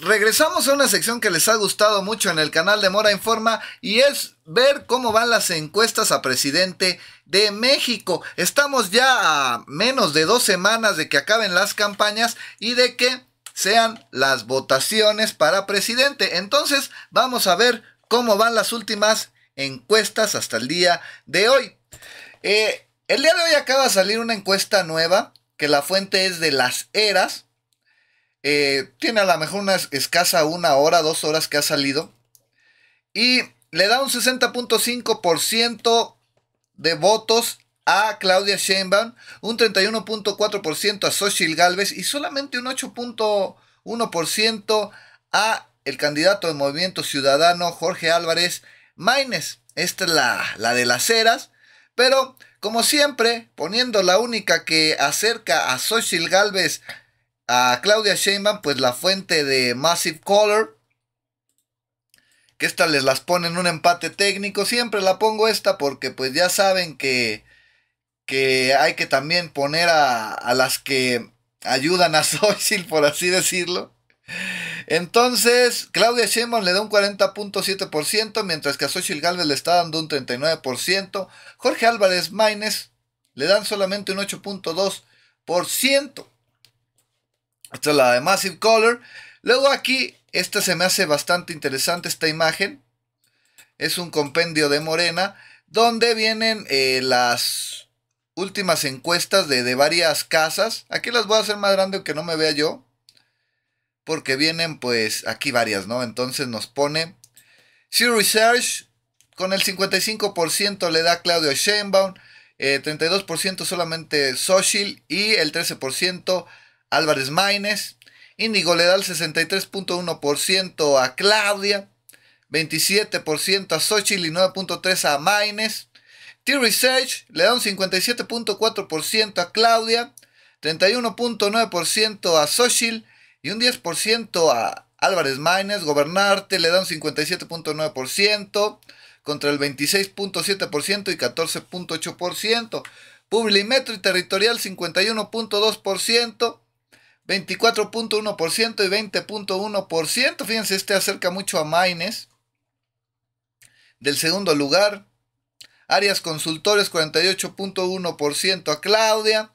Regresamos a una sección que les ha gustado mucho en el canal de Mora Informa y es ver cómo van las encuestas a presidente de México. Estamos ya a menos de dos semanas de que acaben las campañas y de que sean las votaciones para presidente. Entonces vamos a ver cómo van las últimas encuestas hasta el día de hoy. Eh, el día de hoy acaba de salir una encuesta nueva que la fuente es de las eras eh, tiene a lo mejor una escasa una hora, dos horas que ha salido. Y le da un 60.5% de votos a Claudia Sheinbaum, un 31.4% a Xochitl Galvez y solamente un 8.1% a el candidato del Movimiento Ciudadano Jorge Álvarez Maínez. Esta es la, de las eras pero como siempre, poniendo la única que acerca a Xochitl Galvez a Claudia Sheinbaum, pues la fuente de Massive Color. Que esta les las pone en un empate técnico. Siempre la pongo esta porque pues ya saben que, que hay que también poner a, las que ayudan a Soil, por así decirlo. Entonces, Claudia Sheinbaum le da un 40.7%, mientras que a Xochitl Galvez le está dando un 39%. Jorge Álvarez Maínez le dan solamente un 8.2%. Esta es la de Massive Color. Luego aquí, esta se me hace bastante interesante, esta imagen. Es un compendio de Morena, donde vienen eh, las últimas encuestas de, varias casas. Aquí las voy a hacer más grande que no me vea yo. Porque vienen pues aquí varias, ¿no? Entonces nos pone... Si Research con el 55% le da Claudio Sheinbaum, eh, 32% solamente Social y el 13% Álvarez Maínez. Índigo le da el 63.1% a Claudia, 27% a Xochitl y 9.3% a Maines. T-Research le da un 57.4% a Claudia, 31.9% a Xochitl y un 10% a Álvarez Maines. Gobernarte le da un 57.9% contra el 26.7% y 14.8%. Publimetro y Territorial 51.2%. 24.1% y 20.1%. Fíjense, este acerca mucho a Maines. Del segundo lugar, Arias Consultores 48.1% a Claudia.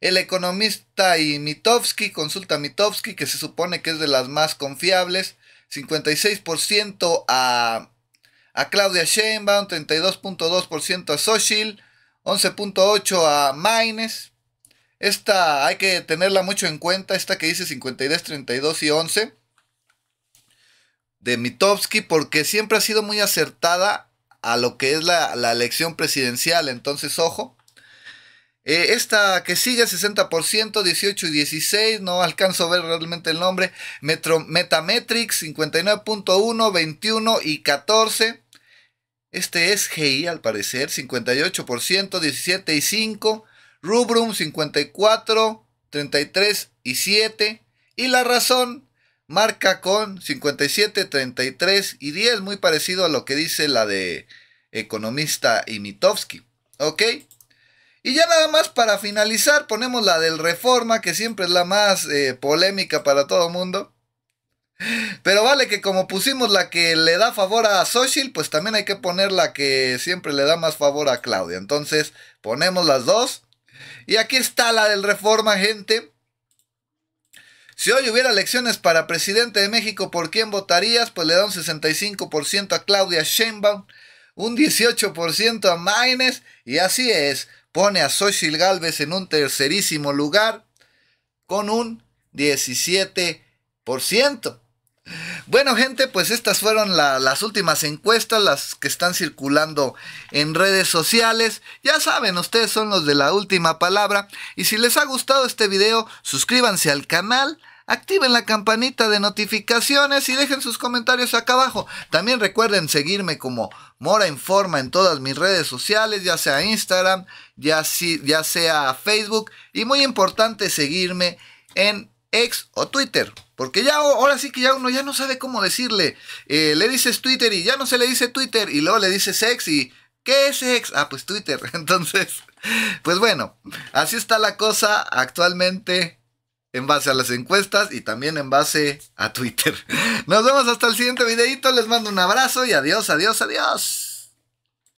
El economista y Mitofsky, consulta Mitofsky, que se supone que es de las más confiables, 56% a, Claudia Sheinbaum, 32.2% a Sochil, 11.8% a Maines, esta hay que tenerla mucho en cuenta, esta que dice 53, 32 y 11 de Mitowski, porque siempre ha sido muy acertada a lo que es la, elección presidencial, entonces ojo. Eh, esta que sigue 60%, 18 y 16, no alcanzo a ver realmente el nombre. Metro, 59.1, 21 y 14. Este es GI al parecer, 58%, 17 y 5. Rubrum 54, 33 y 7. Y la razón marca con 57, 33 y 10, muy parecido a lo que dice la de economista y ¿Ok? Y ya nada más para finalizar ponemos la del Reforma, que siempre es la más eh, polémica para todo el mundo. Pero vale que como pusimos la que le da favor a Social pues también hay que poner la que siempre le da más favor a Claudia. Entonces ponemos las dos y aquí está la del Reforma, gente. Si hoy hubiera elecciones para presidente de México, ¿por quién votarías? Pues le da un 65% a Claudia Sheinbaum, un 18% a Maines, y así es. Pone a Xochitl Galvez en un tercerísimo lugar con un 17%. Bueno, gente, pues estas fueron las últimas encuestas, las que están circulando en redes sociales. Ya saben, ustedes son los de la última palabra. Y si les ha gustado este video, suscríbanse al canal. Activen la campanita de notificaciones y dejen sus comentarios acá abajo. También recuerden seguirme como Mora Informa en todas mis redes sociales, ya sea Instagram, ya, ya sea Facebook. Y muy importante seguirme en X o Twitter. Porque ya ahora sí que ya uno ya no sabe cómo decirle. Eh, le dices Twitter y ya no se le dice Twitter. Y luego le dices sex y. ¿Qué es sex? Ah, pues Twitter. Entonces, pues bueno, así está la cosa actualmente en base a las encuestas y también en base a Twitter. Nos vemos hasta el siguiente videito. Les mando un abrazo y adiós, adiós, adiós.